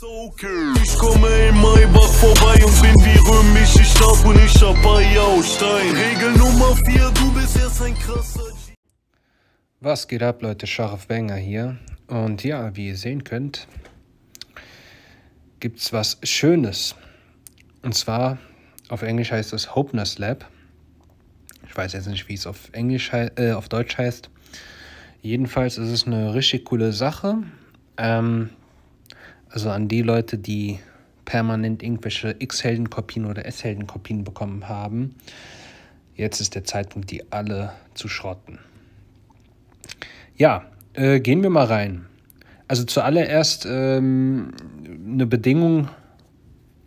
Ich komme in Maybach vorbei und bin wie römisch, römische Stab und ich hab Stein. Regel Nummer 4, du bist erst ein krasser G Was geht ab, Leute? Scharf Banger hier. Und ja, wie ihr sehen könnt, gibt's was Schönes. Und zwar, auf Englisch heißt es Hopeness Lab. Ich weiß jetzt nicht, wie es auf, Englisch, äh, auf Deutsch heißt. Jedenfalls ist es eine richtig coole Sache. Ähm, also an die Leute, die permanent irgendwelche X-Heldenkopien oder S-Heldenkopien bekommen haben. Jetzt ist der Zeitpunkt, die alle zu schrotten. Ja, äh, gehen wir mal rein. Also zuallererst ähm, eine Bedingung,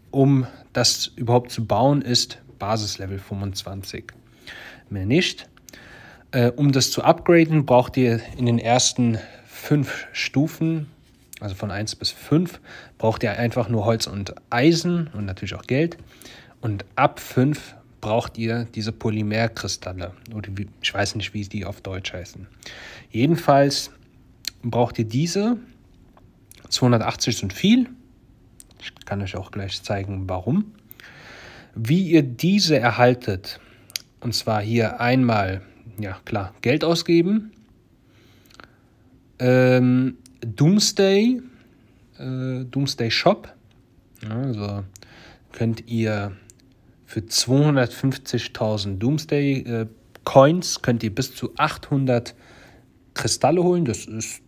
um das überhaupt zu bauen, ist Basislevel 25. Mehr nicht. Äh, um das zu upgraden, braucht ihr in den ersten fünf Stufen also von 1 bis 5, braucht ihr einfach nur Holz und Eisen und natürlich auch Geld. Und ab 5 braucht ihr diese Polymerkristalle. Oder ich weiß nicht, wie die auf Deutsch heißen. Jedenfalls braucht ihr diese. 280 sind viel. Ich kann euch auch gleich zeigen, warum. Wie ihr diese erhaltet, und zwar hier einmal, ja klar, Geld ausgeben. Ähm, Doomsday, äh, Doomsday Shop. Also könnt ihr für 250.000 Doomsday äh, Coins könnt ihr bis zu 800 Kristalle holen. Das ist,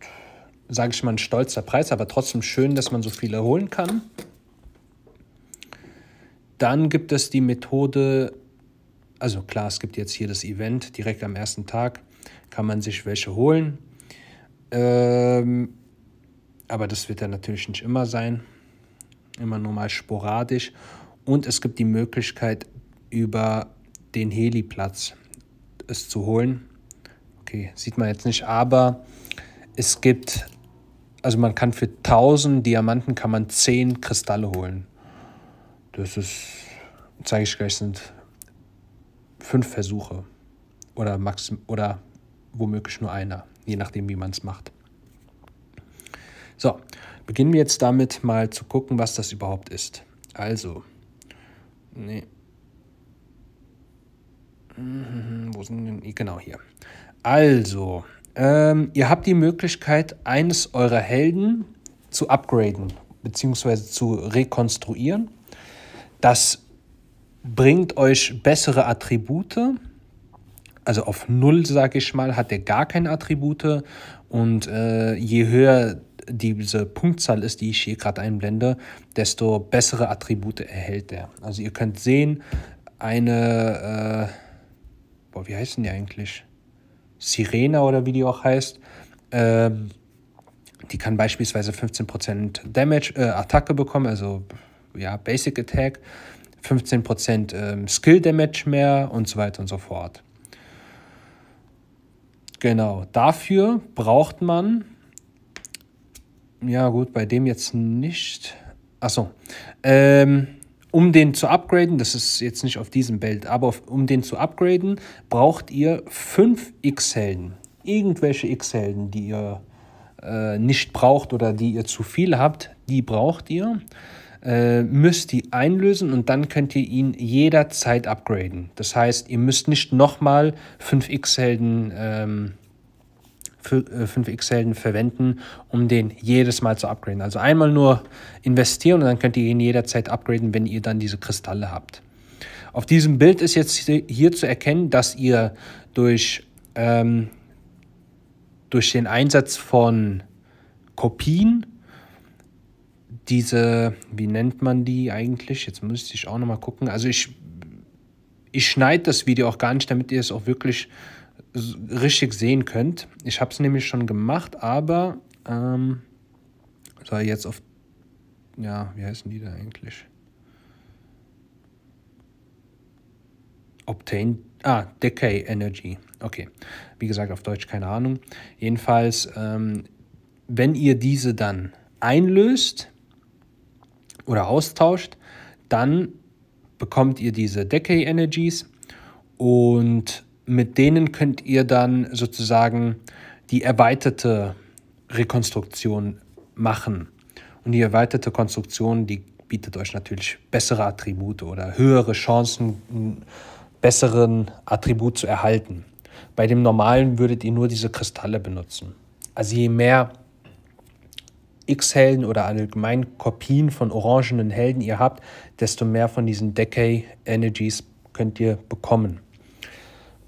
sage ich mal, ein stolzer Preis, aber trotzdem schön, dass man so viele holen kann. Dann gibt es die Methode, also klar, es gibt jetzt hier das Event direkt am ersten Tag, kann man sich welche holen. Ähm, aber das wird ja natürlich nicht immer sein, immer nur mal sporadisch. Und es gibt die Möglichkeit, über den Heliplatz es zu holen. Okay, sieht man jetzt nicht, aber es gibt, also man kann für 1000 Diamanten kann man 10 Kristalle holen. Das ist, zeige ich gleich, sind fünf Versuche oder, maxim, oder womöglich nur einer, je nachdem, wie man es macht. So, beginnen wir jetzt damit mal zu gucken, was das überhaupt ist. Also, nee. Mhm, wo sind denn, genau hier. Also, ähm, ihr habt die Möglichkeit, eines eurer Helden zu upgraden, bzw. zu rekonstruieren. Das bringt euch bessere Attribute. Also auf Null, sage ich mal, hat er gar keine Attribute. Und äh, je höher diese Punktzahl ist, die ich hier gerade einblende, desto bessere Attribute erhält er. Also ihr könnt sehen, eine, äh, boah, wie heißen die eigentlich? Sirena oder wie die auch heißt. Ähm, die kann beispielsweise 15% Damage, äh, Attacke bekommen, also ja, Basic Attack, 15% ähm, Skill Damage mehr und so weiter und so fort. Genau, dafür braucht man ja, gut, bei dem jetzt nicht. Achso. Ähm, um den zu upgraden, das ist jetzt nicht auf diesem Bild, aber auf, um den zu upgraden, braucht ihr 5 X-Helden. Irgendwelche X-Helden, die ihr äh, nicht braucht oder die ihr zu viel habt, die braucht ihr. Äh, müsst die einlösen und dann könnt ihr ihn jederzeit upgraden. Das heißt, ihr müsst nicht nochmal 5 X-Helden ähm, 5x-Helden äh, verwenden, um den jedes Mal zu upgraden. Also einmal nur investieren und dann könnt ihr ihn jederzeit upgraden, wenn ihr dann diese Kristalle habt. Auf diesem Bild ist jetzt hier zu erkennen, dass ihr durch, ähm, durch den Einsatz von Kopien diese, wie nennt man die eigentlich? Jetzt müsste ich auch nochmal gucken. Also ich, ich schneide das Video auch gar nicht, damit ihr es auch wirklich richtig sehen könnt. Ich habe es nämlich schon gemacht, aber ähm, so jetzt auf, ja, wie heißen die da eigentlich? Obtain, ah, Decay Energy. Okay, wie gesagt, auf Deutsch keine Ahnung. Jedenfalls, ähm, wenn ihr diese dann einlöst oder austauscht, dann bekommt ihr diese Decay Energies und mit denen könnt ihr dann sozusagen die erweiterte Rekonstruktion machen. Und die erweiterte Konstruktion, die bietet euch natürlich bessere Attribute oder höhere Chancen, einen besseren Attribut zu erhalten. Bei dem normalen würdet ihr nur diese Kristalle benutzen. Also je mehr X-Helden oder allgemein Kopien von orangenen Helden ihr habt, desto mehr von diesen Decay Energies könnt ihr bekommen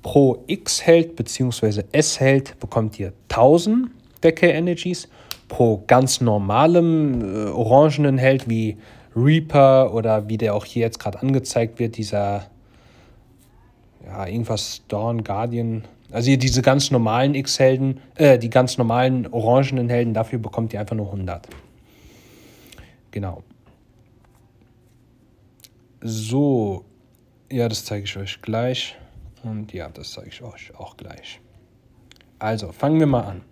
pro X hält bzw. S hält, bekommt ihr 1000 Decay Energies. Pro ganz normalem äh, orangenen Held wie Reaper oder wie der auch hier jetzt gerade angezeigt wird, dieser ja, irgendwas Dawn Guardian. Also hier diese ganz normalen X-Helden, äh, die ganz normalen orangenen Helden, dafür bekommt ihr einfach nur 100. Genau. So, ja, das zeige ich euch gleich. Und ja, das zeige ich euch auch gleich. Also, fangen wir mal an.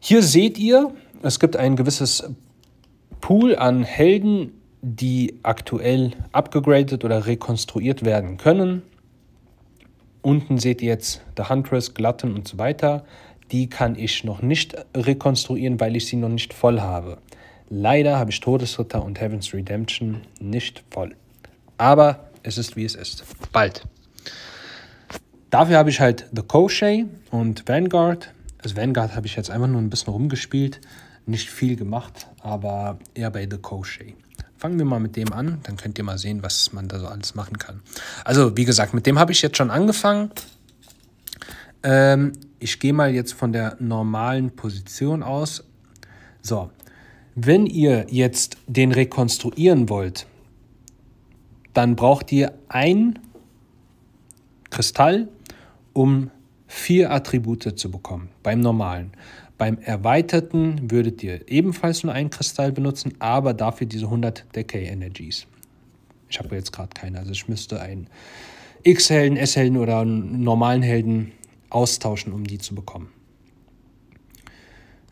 Hier seht ihr, es gibt ein gewisses Pool an Helden, die aktuell abgegradet oder rekonstruiert werden können. Unten seht ihr jetzt The Huntress, Glatten und so weiter. Die kann ich noch nicht rekonstruieren, weil ich sie noch nicht voll habe. Leider habe ich Todesritter und Heaven's Redemption nicht voll. Aber es ist wie es ist. Bald. Dafür habe ich halt The Koshay und Vanguard. Also Vanguard habe ich jetzt einfach nur ein bisschen rumgespielt, nicht viel gemacht, aber eher bei The Koshay. Fangen wir mal mit dem an, dann könnt ihr mal sehen, was man da so alles machen kann. Also wie gesagt, mit dem habe ich jetzt schon angefangen. Ähm, ich gehe mal jetzt von der normalen Position aus. So, wenn ihr jetzt den rekonstruieren wollt, dann braucht ihr ein Kristall um vier Attribute zu bekommen beim normalen. Beim erweiterten würdet ihr ebenfalls nur einen Kristall benutzen, aber dafür diese 100 Decay Energies. Ich habe jetzt gerade keine, also ich müsste einen X-Helden, S-Helden oder einen normalen Helden austauschen, um die zu bekommen.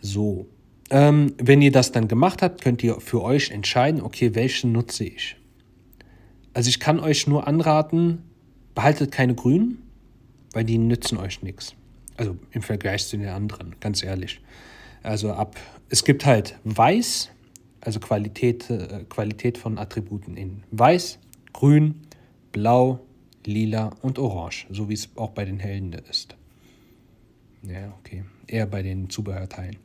So, ähm, wenn ihr das dann gemacht habt, könnt ihr für euch entscheiden, okay, welchen nutze ich. Also ich kann euch nur anraten, behaltet keine grünen, weil die nützen euch nichts. Also im Vergleich zu den anderen, ganz ehrlich. Also ab, es gibt halt weiß, also Qualität, äh, Qualität von Attributen in weiß, grün, blau, lila und orange, so wie es auch bei den Helden ist. Ja, okay. Eher bei den Zubehörteilen.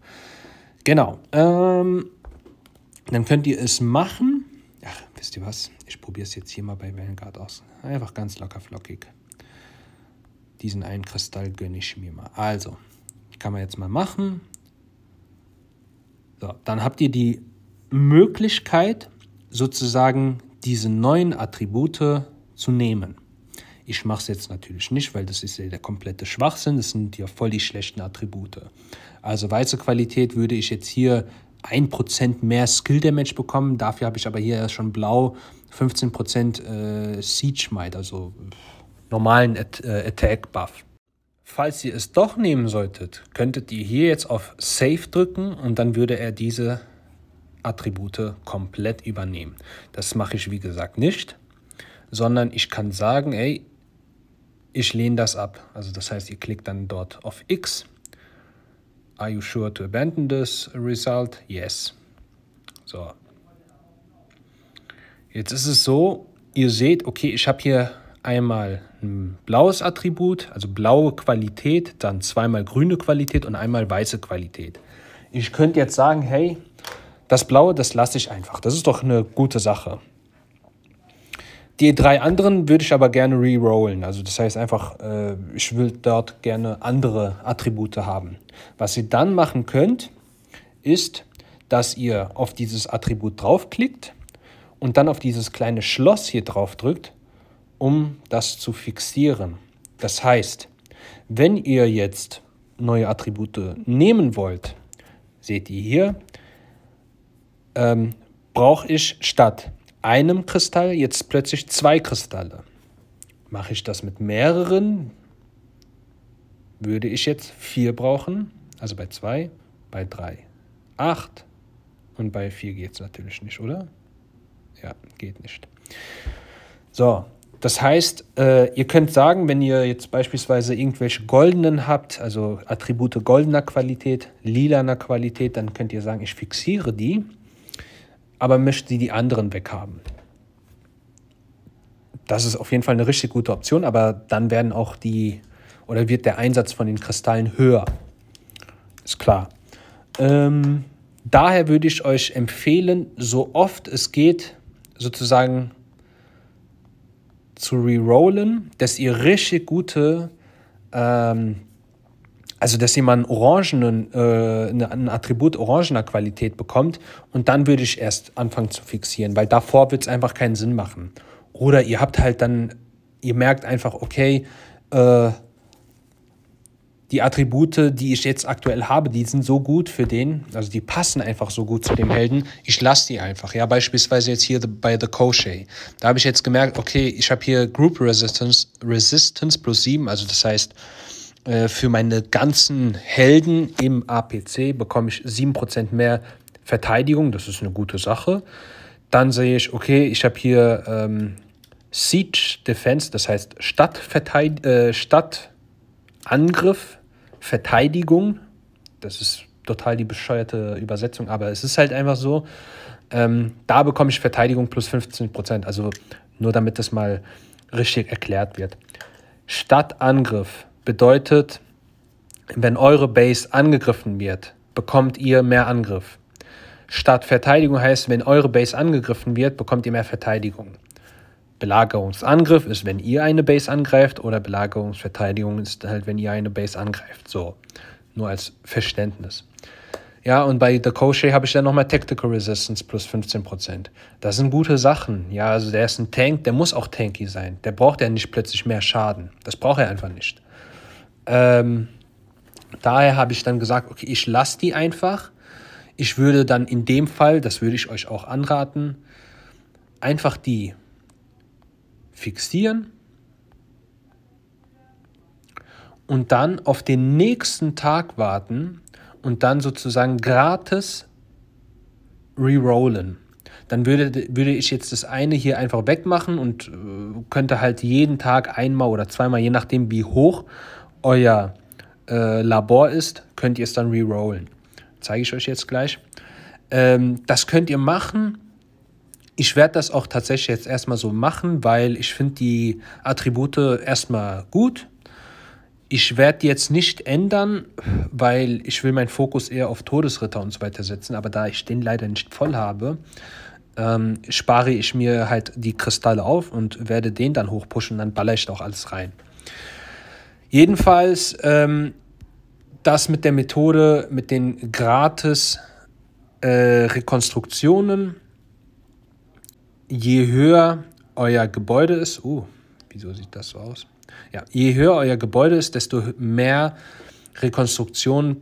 Genau. Ähm, dann könnt ihr es machen. Ach, wisst ihr was? Ich probiere es jetzt hier mal bei Vanguard aus. Einfach ganz locker flockig. Diesen einen Kristall gönne ich mir mal. Also, kann man jetzt mal machen. So, dann habt ihr die Möglichkeit, sozusagen diese neuen Attribute zu nehmen. Ich mache es jetzt natürlich nicht, weil das ist ja der komplette Schwachsinn. Das sind ja voll die schlechten Attribute. Also weiße Qualität würde ich jetzt hier 1% mehr Skill Damage bekommen. Dafür habe ich aber hier schon blau 15% äh, Siege Might, also normalen äh, Attack Buff. Falls ihr es doch nehmen solltet, könntet ihr hier jetzt auf Save drücken und dann würde er diese Attribute komplett übernehmen. Das mache ich wie gesagt nicht, sondern ich kann sagen, ey, ich lehne das ab. Also das heißt, ihr klickt dann dort auf X. Are you sure to abandon this result? Yes. So. Jetzt ist es so, ihr seht, okay, ich habe hier einmal ein blaues Attribut, also blaue Qualität, dann zweimal grüne Qualität und einmal weiße Qualität. Ich könnte jetzt sagen, hey, das blaue, das lasse ich einfach. Das ist doch eine gute Sache. Die drei anderen würde ich aber gerne rerollen. Also das heißt einfach, äh, ich will dort gerne andere Attribute haben. Was ihr dann machen könnt, ist, dass ihr auf dieses Attribut draufklickt und dann auf dieses kleine Schloss hier drauf drückt um das zu fixieren. Das heißt, wenn ihr jetzt neue Attribute nehmen wollt, seht ihr hier, ähm, brauche ich statt einem Kristall jetzt plötzlich zwei Kristalle. Mache ich das mit mehreren, würde ich jetzt vier brauchen, also bei zwei, bei drei, acht und bei vier geht es natürlich nicht, oder? Ja, geht nicht. So, das heißt, äh, ihr könnt sagen, wenn ihr jetzt beispielsweise irgendwelche goldenen habt, also Attribute goldener Qualität, lilaner Qualität, dann könnt ihr sagen, ich fixiere die, aber möchte die anderen weghaben. Das ist auf jeden Fall eine richtig gute Option, aber dann werden auch die oder wird der Einsatz von den Kristallen höher. Ist klar. Ähm, daher würde ich euch empfehlen, so oft es geht, sozusagen zu rerollen, dass ihr richtig gute, ähm, also dass ihr mal orangenen, äh, ein Attribut orangener Qualität bekommt und dann würde ich erst anfangen zu fixieren, weil davor wird es einfach keinen Sinn machen. Oder ihr habt halt dann, ihr merkt einfach, okay, äh, die Attribute, die ich jetzt aktuell habe, die sind so gut für den, also die passen einfach so gut zu dem Helden, ich lasse die einfach. Ja, beispielsweise jetzt hier bei The Koshay. Da habe ich jetzt gemerkt, okay, ich habe hier Group Resistance, Resistance plus 7, also das heißt, äh, für meine ganzen Helden im APC bekomme ich 7% mehr Verteidigung, das ist eine gute Sache. Dann sehe ich, okay, ich habe hier ähm, Siege Defense, das heißt Stadtverteidigung. äh, Angriff, Verteidigung. Das ist total die bescheuerte Übersetzung, aber es ist halt einfach so. Ähm, da bekomme ich Verteidigung plus 15 Prozent. Also nur damit das mal richtig erklärt wird. Stadtangriff bedeutet, wenn eure Base angegriffen wird, bekommt ihr mehr Angriff. Stadtverteidigung heißt, wenn eure Base angegriffen wird, bekommt ihr mehr Verteidigung. Belagerungsangriff ist, wenn ihr eine Base angreift oder Belagerungsverteidigung ist halt, wenn ihr eine Base angreift. So, nur als Verständnis. Ja, und bei The Koshe habe ich dann nochmal Tactical Resistance plus 15%. Das sind gute Sachen. Ja, also der ist ein Tank, der muss auch tanky sein. Der braucht ja nicht plötzlich mehr Schaden. Das braucht er einfach nicht. Ähm, daher habe ich dann gesagt, okay, ich lasse die einfach. Ich würde dann in dem Fall, das würde ich euch auch anraten, einfach die fixieren und dann auf den nächsten Tag warten und dann sozusagen gratis rerollen. Dann würde, würde ich jetzt das eine hier einfach wegmachen und äh, könnte halt jeden Tag einmal oder zweimal, je nachdem wie hoch euer äh, Labor ist, könnt ihr es dann rerollen. Zeige ich euch jetzt gleich. Ähm, das könnt ihr machen ich werde das auch tatsächlich jetzt erstmal so machen, weil ich finde die Attribute erstmal gut. Ich werde jetzt nicht ändern, weil ich will meinen Fokus eher auf Todesritter und so weiter setzen, aber da ich den leider nicht voll habe, ähm, spare ich mir halt die Kristalle auf und werde den dann hochpushen, dann baller ich da auch alles rein. Jedenfalls, ähm, das mit der Methode, mit den gratis äh, Rekonstruktionen, je höher euer Gebäude ist, uh, wieso sieht das so aus? Ja, je höher euer Gebäude ist, desto mehr Rekonstruktionen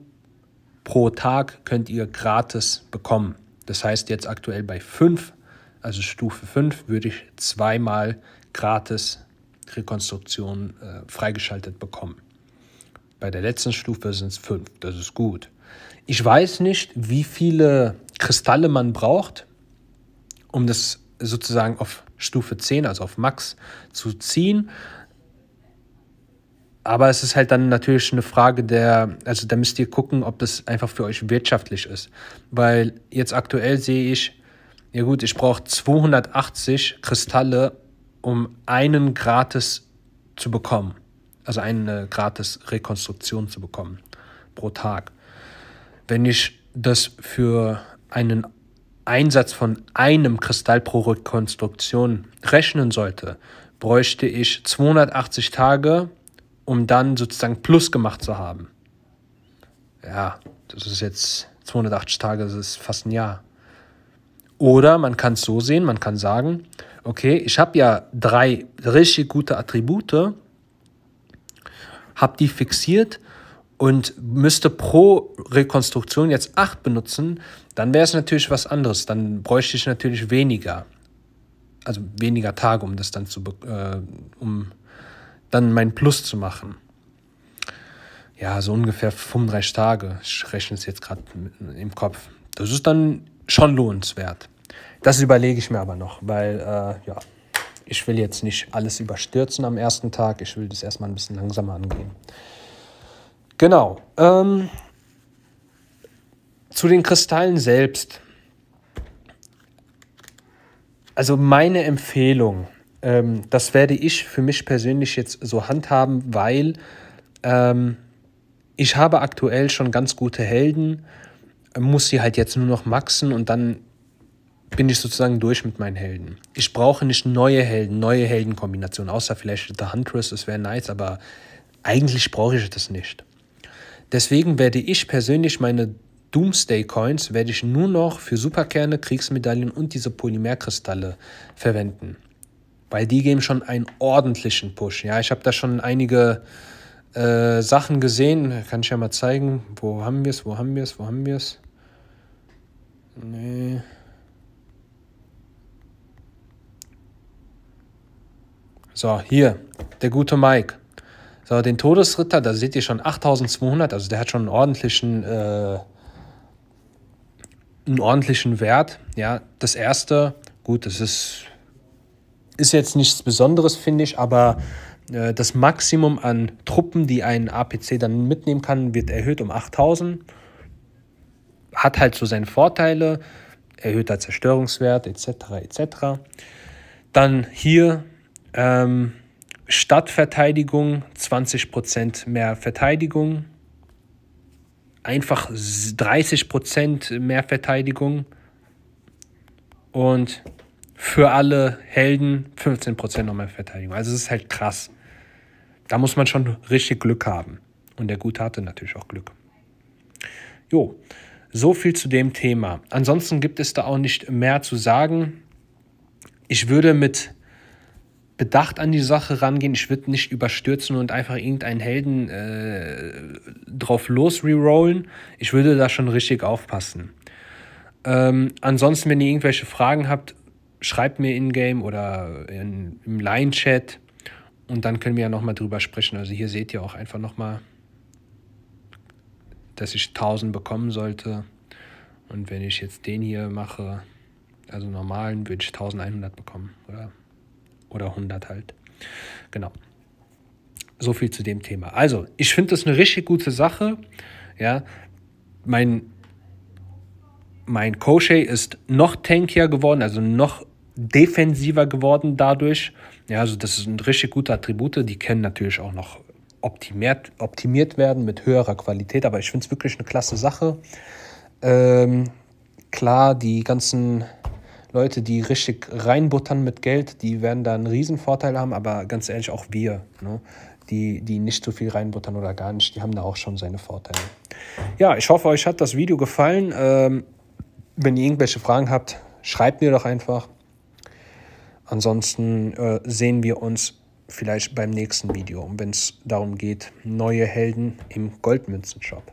pro Tag könnt ihr gratis bekommen. Das heißt jetzt aktuell bei 5, also Stufe 5, würde ich zweimal gratis Rekonstruktionen äh, freigeschaltet bekommen. Bei der letzten Stufe sind es 5, das ist gut. Ich weiß nicht, wie viele Kristalle man braucht, um das sozusagen auf Stufe 10, also auf Max, zu ziehen. Aber es ist halt dann natürlich eine Frage der, also da müsst ihr gucken, ob das einfach für euch wirtschaftlich ist. Weil jetzt aktuell sehe ich, ja gut, ich brauche 280 Kristalle, um einen gratis zu bekommen. Also eine gratis Rekonstruktion zu bekommen pro Tag. Wenn ich das für einen Einsatz von einem Kristall pro Rekonstruktion rechnen sollte, bräuchte ich 280 Tage, um dann sozusagen Plus gemacht zu haben. Ja, das ist jetzt 280 Tage, das ist fast ein Jahr. Oder man kann es so sehen, man kann sagen, okay, ich habe ja drei richtig gute Attribute, habe die fixiert, und müsste pro Rekonstruktion jetzt 8 benutzen, dann wäre es natürlich was anderes. Dann bräuchte ich natürlich weniger. Also weniger Tage, um das dann zu äh, um dann mein Plus zu machen. Ja, so ungefähr 35 Tage. Ich rechne es jetzt gerade im Kopf. Das ist dann schon lohnenswert. Das überlege ich mir aber noch, weil äh, ja, ich will jetzt nicht alles überstürzen am ersten Tag. Ich will das erstmal ein bisschen langsamer angehen. Genau. Ähm, zu den Kristallen selbst. Also meine Empfehlung, ähm, das werde ich für mich persönlich jetzt so handhaben, weil ähm, ich habe aktuell schon ganz gute Helden, muss sie halt jetzt nur noch maxen und dann bin ich sozusagen durch mit meinen Helden. Ich brauche nicht neue Helden, neue Heldenkombinationen, außer vielleicht The Huntress, das wäre nice, aber eigentlich brauche ich das nicht. Deswegen werde ich persönlich meine Doomsday Coins werde ich nur noch für Superkerne, Kriegsmedaillen und diese Polymerkristalle verwenden. Weil die geben schon einen ordentlichen Push. Ja, ich habe da schon einige äh, Sachen gesehen. Kann ich ja mal zeigen. Wo haben wir es? Wo haben wir es? Wo haben wir es? Nee. So, hier, der gute Mike. So, den Todesritter, da seht ihr schon 8200, also der hat schon einen ordentlichen, äh, einen ordentlichen Wert. Ja, das erste, gut, das ist, ist jetzt nichts Besonderes, finde ich, aber äh, das Maximum an Truppen, die ein APC dann mitnehmen kann, wird erhöht um 8000. Hat halt so seine Vorteile, erhöhter halt Zerstörungswert etc. etc. Dann hier ähm, Stadtverteidigung 20% mehr Verteidigung, einfach 30% mehr Verteidigung und für alle Helden 15% noch mehr Verteidigung. Also es ist halt krass. Da muss man schon richtig Glück haben. Und der Gute hatte natürlich auch Glück. Jo, so viel zu dem Thema. Ansonsten gibt es da auch nicht mehr zu sagen. Ich würde mit bedacht an die Sache rangehen. Ich würde nicht überstürzen und einfach irgendeinen Helden äh, drauf los rerollen. Ich würde da schon richtig aufpassen. Ähm, ansonsten, wenn ihr irgendwelche Fragen habt, schreibt mir in-game oder in, im Line-Chat und dann können wir ja nochmal drüber sprechen. Also hier seht ihr auch einfach nochmal, dass ich 1000 bekommen sollte. Und wenn ich jetzt den hier mache, also normalen, würde ich 1100 bekommen, oder? oder 100 halt. Genau. So viel zu dem Thema. Also, ich finde das eine richtig gute Sache. Ja, mein, mein Koshay ist noch tankier geworden, also noch defensiver geworden dadurch. Ja, also das sind richtig gute Attribute. Die können natürlich auch noch optimiert, optimiert werden mit höherer Qualität, aber ich finde es wirklich eine klasse Sache. Ähm, klar, die ganzen Leute, die richtig reinbuttern mit Geld, die werden da einen Riesenvorteil haben, aber ganz ehrlich, auch wir, ne? die, die nicht so viel reinbuttern oder gar nicht, die haben da auch schon seine Vorteile. Ja, ich hoffe, euch hat das Video gefallen. Ähm, wenn ihr irgendwelche Fragen habt, schreibt mir doch einfach. Ansonsten äh, sehen wir uns vielleicht beim nächsten Video, wenn es darum geht, neue Helden im Goldmünzenshop.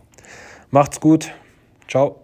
Macht's gut. Ciao.